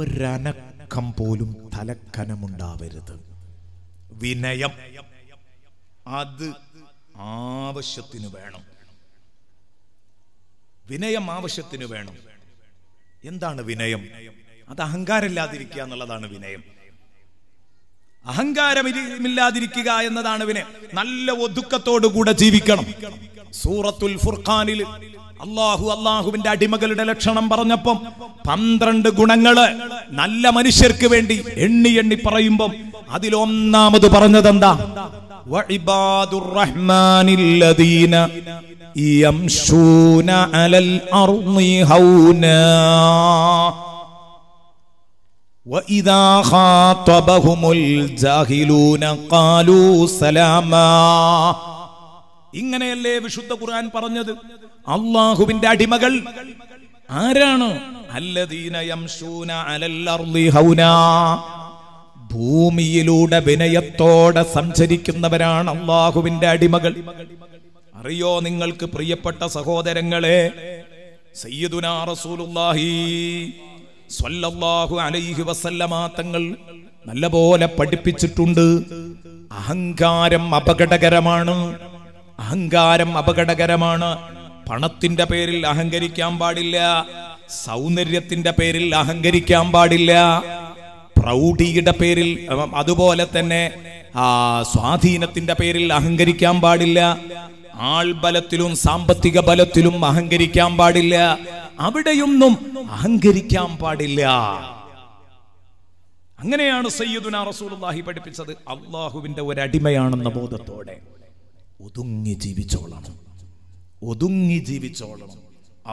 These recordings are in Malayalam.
ഒരനക്കം പോലും തലക്കനമുണ്ടാവരുത് വിനയം അത് ആവശ്യത്തിന് വേണം വിനയം ആവശ്യത്തിന് വേണം എന്താണ് വിനയം അത് അഹങ്കാരമില്ലാതിരിക്കുക എന്നുള്ളതാണ് വിനയം അഹങ്കാരമില്ലാതിരിക്കുക എന്നതാണ് വിനയം നല്ല ഒതുക്കത്തോടു കൂടെ ജീവിക്കണം സൂറത്തുൽ ഫുർഖാനിൽ അള്ളാഹു അള്ളാഹുവിന്റെ അടിമകളുടെ ലക്ഷണം പറഞ്ഞപ്പം പന്ത്രണ്ട് ഗുണങ്ങള് നല്ല മനുഷ്യർക്ക് വേണ്ടി എണ്ണി എണ്ണി പറയുമ്പം അതിലൊന്നാമത് എന്താ സലാമാ ഇങ്ങനെയല്ലേ വിശുദ്ധ ഖുർആൻ പറഞ്ഞത് അള്ളാഹുവിന്റെ അടിമകൾ ആരാണ് ഭൂമിയിലൂടെ വിനയത്തോടെ സഞ്ചരിക്കുന്നവരാണ് അള്ളാഹുവിന്റെ അടിമകൾ അറിയോ നിങ്ങൾക്ക് പ്രിയപ്പെട്ട സഹോദരങ്ങളെ സ്വല്ലല്ലാഹു അലൈഹി വസല്ലമ തങ്ങൾ നല്ലപോലെ പഠിപ്പിച്ചിട്ടുണ്ട് അഹങ്കാരം അപകടകരമാണ് അഹങ്കാരം അപകടകരമാണ് പണത്തിന്റെ പേരിൽ അഹങ്കരിക്കാൻ പാടില്ല സൗന്ദര്യത്തിന്റെ പേരിൽ അഹങ്കരിക്കാൻ പാടില്ല പ്രൗഢിയുടെ പേരിൽ അതുപോലെ തന്നെ ആ സ്വാധീനത്തിന്റെ പേരിൽ അഹങ്കരിക്കാൻ പാടില്ല ആൾബലത്തിലും സാമ്പത്തിക ബലത്തിലും അഹങ്കരിക്കാൻ പാടില്ല അവിടെയൊന്നും അഹങ്കരിക്കാൻ പാടില്ല അങ്ങനെയാണ് സയ്യിദുനാ റസൂലുള്ളാഹി പഠിപ്പിച്ചത് അള്ളാഹുവിന്റെ ഒരു അടിമയാണെന്ന ബോധത്തോടെ ഒതുങ്ങി ജീവിച്ചോളണം ഒതുങ്ങി ജീവിച്ചോളണം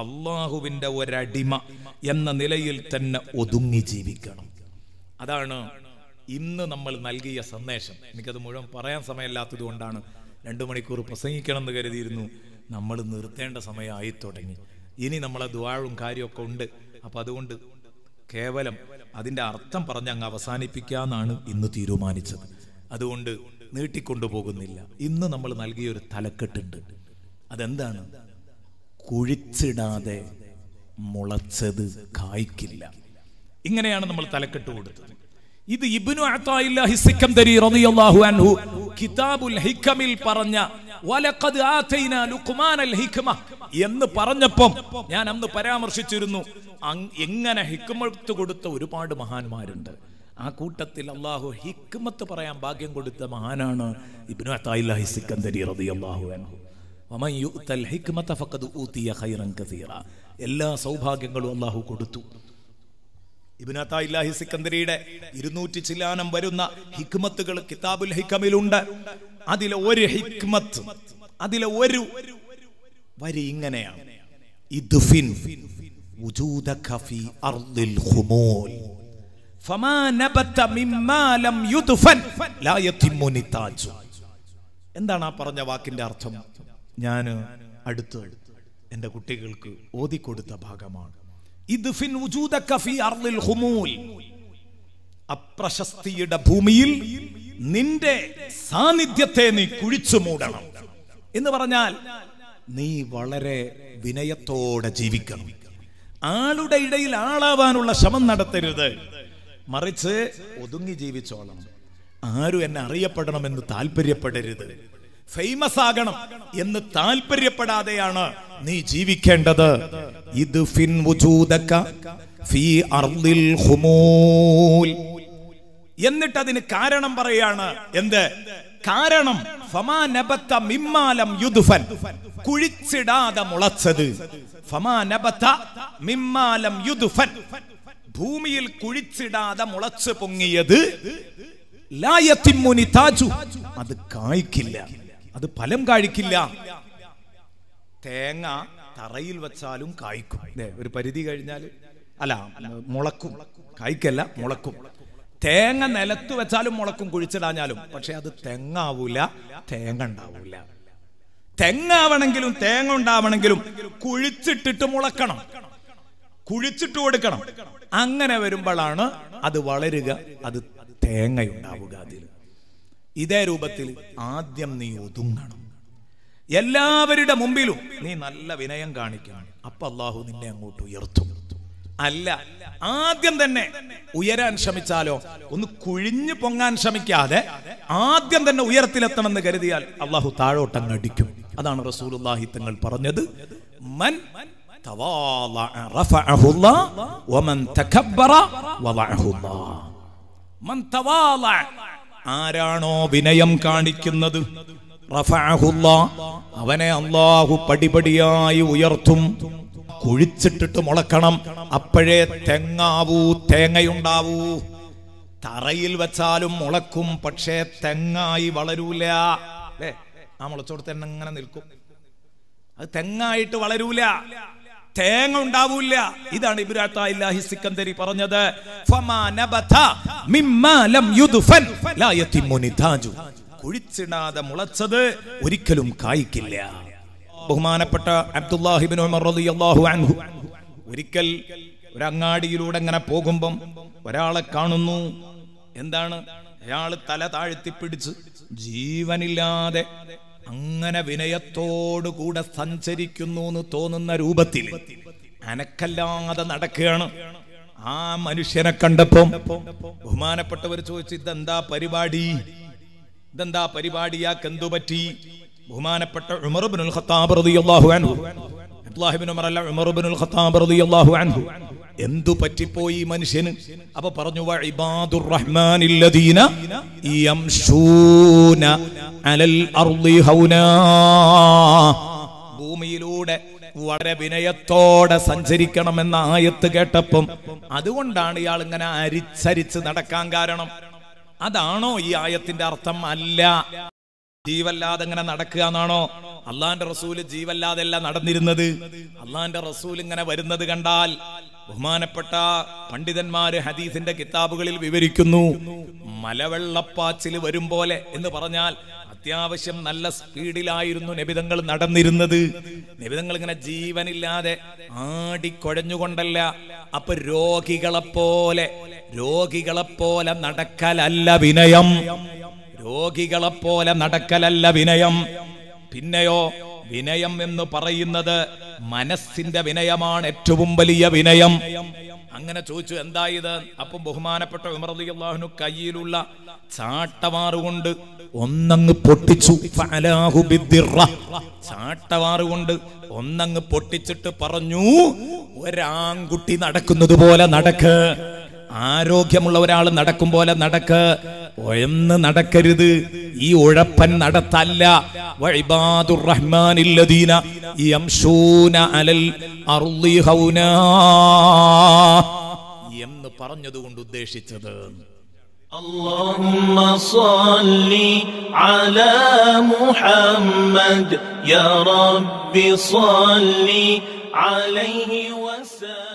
അള്ളാഹുവിൻ്റെ ഒരടിമ എന്ന നിലയിൽ തന്നെ ഒതുങ്ങി ജീവിക്കണം അതാണ് ഇന്ന് നമ്മൾ നൽകിയ സന്ദേശം എനിക്കത് മുഴുവൻ പറയാൻ സമയമില്ലാത്തത് കൊണ്ടാണ് രണ്ടു മണിക്കൂർ പ്രസംഗിക്കണം എന്ന് കരുതിയിരുന്നു നമ്മൾ നിർത്തേണ്ട സമയമായി തുടങ്ങി ഇനി നമ്മളെ ദ്വാഴും കാര്യമൊക്കെ ഉണ്ട് അപ്പം അതുകൊണ്ട് കേവലം അതിൻ്റെ അർത്ഥം പറഞ്ഞ് അങ്ങ് അവസാനിപ്പിക്കാമെന്നാണ് ഇന്ന് തീരുമാനിച്ചത് അതുകൊണ്ട് നീട്ടിക്കൊണ്ടുപോകുന്നില്ല ഇന്ന് നമ്മൾ നൽകിയ ഒരു തലക്കെട്ടുണ്ട് അതെന്താണ് കുഴിച്ചിടാതെ മുളച്ചത് കായ്ക്കില്ല ഇങ്ങനെയാണ് നമ്മൾ തലക്കെട്ട് കൊടുത്തത് ഇത് ഇബ്നു അത്തായില്ലാഹി സിക്കംദരി റളിയല്ലാഹു അൻഹു കിതാബുൽ ഹിക്കമിൽ പറഞ്ഞ വലഖദ് ആതൈനാ ലുഖ്മാനൽ ഹിക്മ എന്ന് പറഞ്ഞപ്പം ഞാൻ അന്ന് പരാമർശിച്ചിരുന്നു എങ്ങനെ ഹിക്മത്ത് കൊടുത്ത ഒരുപാട് മഹാന്മാരുണ്ട് ആ കൂട്ടത്തിൽ അള്ളാഹു ഹിക്മത്ത് പറയാൻ ഭാഗ്യം കൊടുത്ത മഹാനാണ് ഇബ്നു റളിയല്ലാഹു അൻഹു വമൻ ഹിക്മത ഖൈറൻ കസീറ എല്ലാ സൗഭാഗ്യങ്ങളും അള്ളാഹു കൊടുത്തു ഇബ്നു സിക്കന്ദരിയുടെ ഇരുന്നൂറ്റി ചില്ലാനം വരുന്ന ഹിക്മത്തുകൾ കിതാബുൽ ഹിക്കമിലുണ്ട് അതിലെ ഒരു ഹിക്മത്ത് അതിലെ ഒരു വരി ഇങ്ങനെയാണ് വുജൂദക ഫീ എന്താണ് ആ പറഞ്ഞ വാക്കിന്റെ അർത്ഥം ഞാൻ അടുത്ത് എൻ്റെ കുട്ടികൾക്ക് ഓതിക്കൊടുത്ത ഭാഗമാണ് അപ്രശസ്തിയുടെ ഭൂമിയിൽ നിന്റെ സാന്നിധ്യത്തെ നീ കുഴിച്ചു മൂടണം എന്ന് പറഞ്ഞാൽ നീ വളരെ വിനയത്തോടെ ജീവിക്കണം ആളുടെ ഇടയിൽ ആളാവാനുള്ള ശ്രമം നടത്തരുത് മറിച്ച് ഒതുങ്ങി ജീവിച്ചോളണം ആരും എന്നെ എന്ന് താല്പര്യപ്പെടരുത് ഫേമസ് ആകണം എന്ന് താല്പര്യപ്പെടാതെയാണ് നീ ജീവിക്കേണ്ടത് ഇത് ഫിൻ ഫീ അർദിൽ എന്നിട്ട് അതിന് കാരണം പറയാണ് എന്ത് കാരണം ഫമാ നബത്ത മിമ്മാലം യുദുഫൻ കുഴിച്ചിടാതെ മുളച്ചത് ഫമാ നബത്ത മിമ്മാലം യുദുഫൻ ഭൂമിയിൽ കുഴിച്ചിടാതെ മുളച്ചു പൊങ്ങിയത് അത് കായ്ക്കില്ല അത് ഫലം കാഴിക്കില്ല തേങ്ങ തറയിൽ വെച്ചാലും കായ്ക്കും ഒരു പരിധി കഴിഞ്ഞാൽ അല്ല മുളക്കും കായ്ക്കല്ല മുളക്കും തേങ്ങ നിലത്ത് വെച്ചാലും മുളക്കും കുഴിച്ചിടാഞ്ഞാലും പക്ഷെ അത് തെങ്ങാവൂല തേങ്ങ ഉണ്ടാവൂല തെങ്ങാവണമെങ്കിലും തേങ്ങ ഉണ്ടാവണമെങ്കിലും കുഴിച്ചിട്ടിട്ട് മുളക്കണം കുഴിച്ചിട്ട് കൊടുക്കണം അങ്ങനെ വരുമ്പോഴാണ് അത് വളരുക അത് തേങ്ങയുണ്ടാവുക അതിൽ ഇതേ രൂപത്തിൽ ആദ്യം നീ ഒതുങ്ങണം എല്ലാവരുടെ മുമ്പിലും നീ നല്ല വിനയം കാണിക്കണം അപ്പൊ അള്ളാഹു നിന്നെ അങ്ങോട്ട് ഉയർത്തും അല്ല ആദ്യം തന്നെ ഉയരാൻ ശ്രമിച്ചാലോ ഒന്ന് കുഴിഞ്ഞു പൊങ്ങാൻ ശ്രമിക്കാതെ ആദ്യം തന്നെ ഉയരത്തിലെത്തണമെന്ന് കരുതിയാൽ അള്ളാഹു താഴോട്ടങ്ങ് അടിക്കും അതാണ് റസൂൽ തങ്ങൾ പറഞ്ഞത് മൻ تواضع رفعه الله ومن تكبر وضعه الله من ആരാണോ വിനയം കാണിക്കുന്നത് അവനെ അള്ളാഹു പടിപടിയായി ഉയർത്തും കുഴിച്ചിട്ടിട്ട് മുളക്കണം അപ്പോഴേ തെങ്ങാവൂ തേങ്ങയുണ്ടാവൂ തറയിൽ വെച്ചാലും മുളക്കും പക്ഷേ തെങ്ങായി വളരൂല അല്ലേ ആ മുളച്ചോടത്ത് തന്നെ അങ്ങനെ നിൽക്കും അത് തെങ്ങായിട്ട് വളരൂല തേങ്ങ ഉണ്ടാവൂല ഇതാണ് ഇബ്രാത്താഹി സിക്കന്ദരി പറഞ്ഞത് കുഴിച്ചിടാതെ മുളച്ചത് ഒരിക്കലും കായ്ക്കില്ല ബഹുമാനപ്പെട്ട അബ്ദുല്ലാഹിബിൻ അൻഹു ഒരിക്കൽ ഒരു അങ്ങാടിയിലൂടെ അങ്ങനെ പോകുമ്പം ഒരാളെ കാണുന്നു എന്താണ് അയാൾ തല താഴ്ത്തി പിടിച്ച് ജീവനില്ലാതെ അങ്ങനെ വിനയത്തോടുകൂടെ സഞ്ചരിക്കുന്നു എന്ന് തോന്നുന്ന രൂപത്തിൽ അനക്കല്ലാതെ നടക്കുകയാണ് ആ മനുഷ്യനെ കണ്ടപ്പം ബഹുമാനപ്പെട്ടവർ ചോദിച്ചു ഇതെന്താ പരിപാടി ഇതെന്താ പരിപാടിയാക്ക് എന്തു പറ്റി ബഹുമാനപ്പെട്ട ഉമർബിനുൽ ഖത്താബ് റളിയല്ലാഹു അൻഹു അബ്ദുല്ലാഹിബ്നു ഉമർ അല്ല ഉമർബിനുൽ ഖത്താബ് റളിയല്ലാഹു അൻഹു എന്തു പറ്റിപ്പോയി മനുഷ്യന് അപ്പൊ പറഞ്ഞു ഇബാദുർ യംശൂന അലൽ ഹൗനാ ഭൂമിയിലൂടെ വളരെ വിനയത്തോടെ സഞ്ചരിക്കണമെന്ന ആയത്ത് കേട്ടപ്പം അതുകൊണ്ടാണ് ഇയാൾ ഇങ്ങനെ അരിച്ചരിച്ച് നടക്കാൻ കാരണം അതാണോ ഈ ആയത്തിന്റെ അർത്ഥം അല്ല ജീവല്ലാതെ ഇങ്ങനെ നടക്കുക എന്നാണോ അള്ളാന്റെ റസൂല് ജീവല്ലാതെ അല്ല നടന്നിരുന്നത് അള്ളാന്റെ റസൂൽ ഇങ്ങനെ വരുന്നത് കണ്ടാൽ ബഹുമാനപ്പെട്ട പണ്ഡിതന്മാര് ഹദീസിന്റെ കിതാബുകളിൽ വിവരിക്കുന്നു മലവെള്ളപ്പാച്ചിൽ വരും പോലെ എന്ന് പറഞ്ഞാൽ അത്യാവശ്യം നല്ല സ്പീഡിലായിരുന്നു നബിതങ്ങൾ നടന്നിരുന്നത് നബിതങ്ങൾ ഇങ്ങനെ ജീവനില്ലാതെ ആടിക്കൊഴഞ്ഞുകൊണ്ടല്ല അപ്പൊ രോഗികളെപ്പോലെ രോഗികളെപ്പോലെ നടക്കലല്ല വിനയം രോഗികളെപ്പോലെ നടക്കലല്ല വിനയം പിന്നെയോ വിനയം എന്ന് പറയുന്നത് മനസ്സിന്റെ വിനയമാണ് ഏറ്റവും വലിയ വിനയം അങ്ങനെ ചോദിച്ചു എന്താ ഇത് അപ്പൊ ബഹുമാനപ്പെട്ട ഉമർ അലി അള്ളാഹുനു കയ്യിലുള്ള ചാട്ടവാറുകൊണ്ട് ഒന്നങ്ങ് പൊട്ടിച്ചു ചാട്ടവാറുകൊണ്ട് ഒന്നങ്ങ് പൊട്ടിച്ചിട്ട് പറഞ്ഞു ഒരാൺകുട്ടി നടക്കുന്നത് പോലെ നടക്ക് ആരോഗ്യമുള്ള ഒരാൾ നടക്കും പോലെ നടക്ക് ഒഴന്ന് നടക്കരുത് ഈ ഉഴപ്പൻ നടത്തല്ല എന്ന് പറഞ്ഞതുകൊണ്ട് ഉദ്ദേശിച്ചത് اللهم صل على محمد يا رب صل عليه وسلم